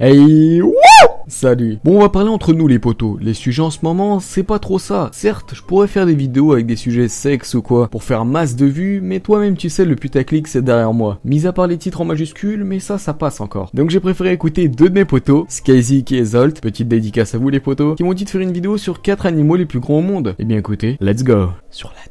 Hey wouh Salut Bon on va parler entre nous les potos, les sujets en ce moment c'est pas trop ça. Certes je pourrais faire des vidéos avec des sujets sexe ou quoi pour faire masse de vues mais toi-même tu sais le putaclic c'est derrière moi. Mis à part les titres en majuscules mais ça ça passe encore. Donc j'ai préféré écouter deux de mes potos, Skyzy et Zolt, petite dédicace à vous les potos, qui m'ont dit de faire une vidéo sur quatre animaux les plus grands au monde. Et eh bien écoutez, let's go Sur la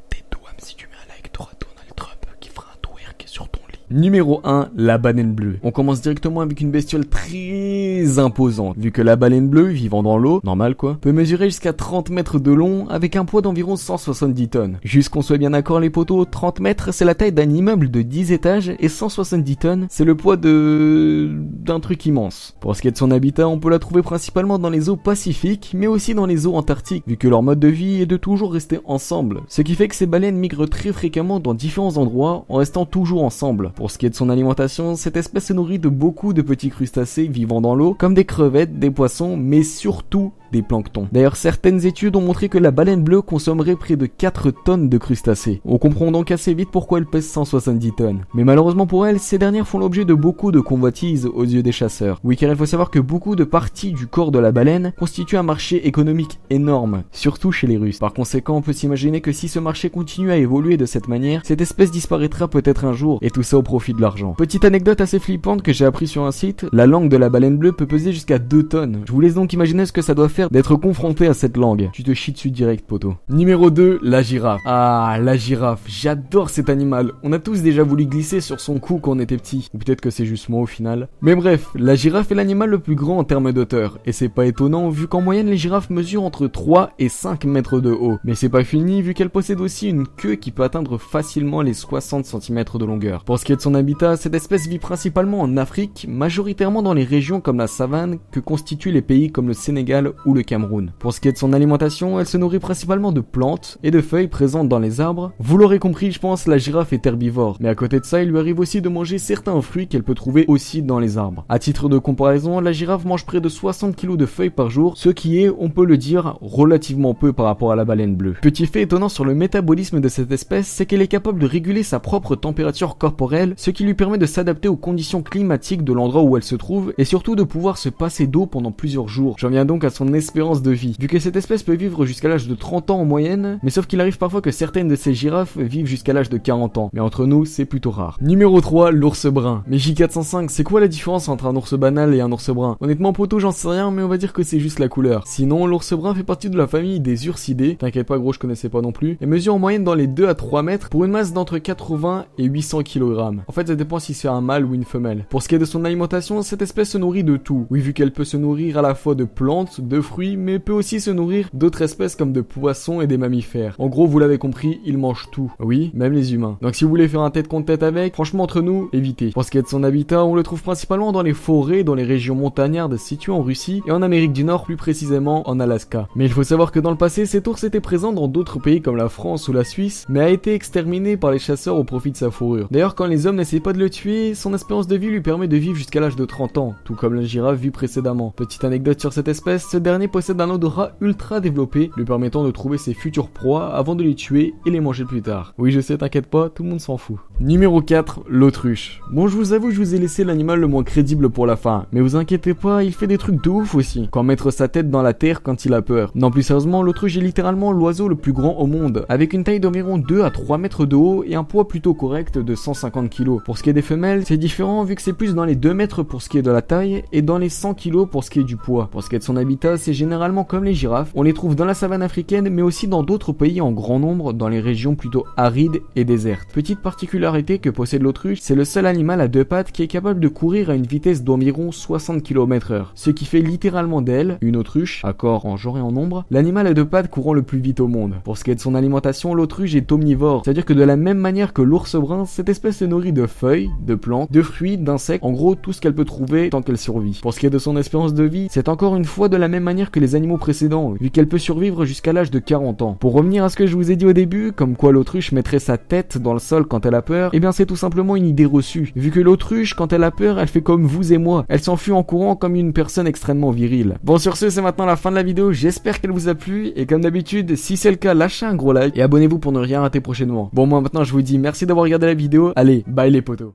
Numéro 1, la baleine bleue. On commence directement avec une bestiole très imposante, vu que la baleine bleue, vivant dans l'eau, normal quoi, peut mesurer jusqu'à 30 mètres de long avec un poids d'environ 170 tonnes. Juste qu'on soit bien d'accord les poteaux, 30 mètres c'est la taille d'un immeuble de 10 étages et 170 tonnes c'est le poids de... d'un truc immense. Pour ce qui est de son habitat, on peut la trouver principalement dans les eaux pacifiques, mais aussi dans les eaux antarctiques, vu que leur mode de vie est de toujours rester ensemble. Ce qui fait que ces baleines migrent très fréquemment dans différents endroits en restant toujours ensemble. Pour ce qui est de son alimentation, cette espèce se nourrit de beaucoup de petits crustacés vivant dans l'eau, comme des crevettes, des poissons, mais surtout des D'ailleurs, certaines études ont montré que la baleine bleue consommerait près de 4 tonnes de crustacés. On comprend donc assez vite pourquoi elle pèse 170 tonnes. Mais malheureusement pour elle, ces dernières font l'objet de beaucoup de convoitises aux yeux des chasseurs. Oui, car il faut savoir que beaucoup de parties du corps de la baleine constituent un marché économique énorme, surtout chez les Russes. Par conséquent, on peut s'imaginer que si ce marché continue à évoluer de cette manière, cette espèce disparaîtra peut-être un jour, et tout ça au profit de l'argent. Petite anecdote assez flippante que j'ai appris sur un site, la langue de la baleine bleue peut peser jusqu'à 2 tonnes. Je vous laisse donc imaginer ce que ça doit faire d'être confronté à cette langue. Tu te chies dessus direct, poteau. Numéro 2, la girafe. Ah, la girafe. J'adore cet animal. On a tous déjà voulu glisser sur son cou quand on était petit. Ou peut-être que c'est juste moi au final. Mais bref, la girafe est l'animal le plus grand en termes d'auteur. Et c'est pas étonnant vu qu'en moyenne les girafes mesurent entre 3 et 5 mètres de haut. Mais c'est pas fini vu qu'elle possède aussi une queue qui peut atteindre facilement les 60 cm de longueur. Pour ce qui est de son habitat, cette espèce vit principalement en Afrique, majoritairement dans les régions comme la savane que constituent les pays comme le Sénégal ou le Cameroun. Pour ce qui est de son alimentation, elle se nourrit principalement de plantes et de feuilles présentes dans les arbres. Vous l'aurez compris, je pense, la girafe est herbivore, mais à côté de ça, il lui arrive aussi de manger certains fruits qu'elle peut trouver aussi dans les arbres. À titre de comparaison, la girafe mange près de 60 kg de feuilles par jour, ce qui est, on peut le dire, relativement peu par rapport à la baleine bleue. Petit fait étonnant sur le métabolisme de cette espèce, c'est qu'elle est capable de réguler sa propre température corporelle, ce qui lui permet de s'adapter aux conditions climatiques de l'endroit où elle se trouve et surtout de pouvoir se passer d'eau pendant plusieurs jours. J'en viens donc à son espérance de vie. Vu que cette espèce peut vivre jusqu'à l'âge de 30 ans en moyenne, mais sauf qu'il arrive parfois que certaines de ces girafes vivent jusqu'à l'âge de 40 ans. Mais entre nous, c'est plutôt rare. Numéro 3, l'ours brun. Mais J405, c'est quoi la différence entre un ours banal et un ours brun Honnêtement, poto, j'en sais rien, mais on va dire que c'est juste la couleur. Sinon, l'ours brun fait partie de la famille des ursidés. T'inquiète pas, gros, je connaissais pas non plus. Et mesure en moyenne dans les 2 à 3 mètres pour une masse d'entre 80 et 800 kg. En fait, ça dépend si c'est un mâle ou une femelle. Pour ce qui est de son alimentation, cette espèce se nourrit de tout. Oui, vu qu'elle peut se nourrir à la fois de plantes, de fruits, mais peut aussi se nourrir d'autres espèces comme de poissons et des mammifères. En gros, vous l'avez compris, il mange tout. Oui, même les humains. Donc si vous voulez faire un tête contre tête avec, franchement entre nous, évitez. Pour ce qui est de son habitat, on le trouve principalement dans les forêts, dans les régions montagnardes situées en Russie et en Amérique du Nord, plus précisément en Alaska. Mais il faut savoir que dans le passé, cet ours était présent dans d'autres pays comme la France ou la Suisse, mais a été exterminé par les chasseurs au profit de sa fourrure. D'ailleurs, quand les hommes n'essayent pas de le tuer, son espérance de vie lui permet de vivre jusqu'à l'âge de 30 ans, tout comme la girafe vue précédemment. Petite anecdote sur cette espèce, ce dernier possède un odorat ultra développé, lui permettant de trouver ses futures proies avant de les tuer et les manger plus tard. Oui, je sais, t'inquiète pas, tout le monde s'en fout. Numéro 4, l'autruche. Bon, je vous avoue, je vous ai laissé l'animal le moins crédible pour la fin, mais vous inquiétez pas, il fait des trucs de ouf aussi, quand mettre sa tête dans la terre quand il a peur. Non, plus sérieusement, l'autruche est littéralement l'oiseau le plus grand au monde, avec une taille d'environ 2 à 3 mètres de haut et un poids plutôt correct de 150 kg. Pour ce qui est des femelles, c'est différent vu que c'est plus dans les 2 mètres pour ce qui est de la taille et dans les 100 kg pour ce qui est du poids. Pour ce qui est de son habitat, c'est généralement comme les girafes, on les trouve dans la savane africaine mais aussi dans d'autres pays en grand nombre dans les régions plutôt arides et désertes. Petite particularité que possède l'autruche, c'est le seul animal à deux pattes qui est capable de courir à une vitesse d'environ 60 km/h, ce qui fait littéralement d'elle, une autruche, à corps en genre et en nombre, l'animal à deux pattes courant le plus vite au monde. Pour ce qui est de son alimentation, l'autruche est omnivore, c'est-à-dire que de la même manière que l'ours brun, cette espèce se nourrit de feuilles, de plantes, de fruits, d'insectes, en gros tout ce qu'elle peut trouver tant qu'elle survit. Pour ce qui est de son espérance de vie, c'est encore une fois de la même manière que les animaux précédents, vu qu'elle peut survivre jusqu'à l'âge de 40 ans. Pour revenir à ce que je vous ai dit au début, comme quoi l'autruche mettrait sa tête dans le sol quand elle a peur, eh bien c'est tout simplement une idée reçue, vu que l'autruche, quand elle a peur, elle fait comme vous et moi, elle s'enfuit en courant comme une personne extrêmement virile. Bon sur ce, c'est maintenant la fin de la vidéo, j'espère qu'elle vous a plu, et comme d'habitude, si c'est le cas, lâchez un gros like, et abonnez-vous pour ne rien rater prochainement. Bon moi maintenant je vous dis merci d'avoir regardé la vidéo, allez, bye les potos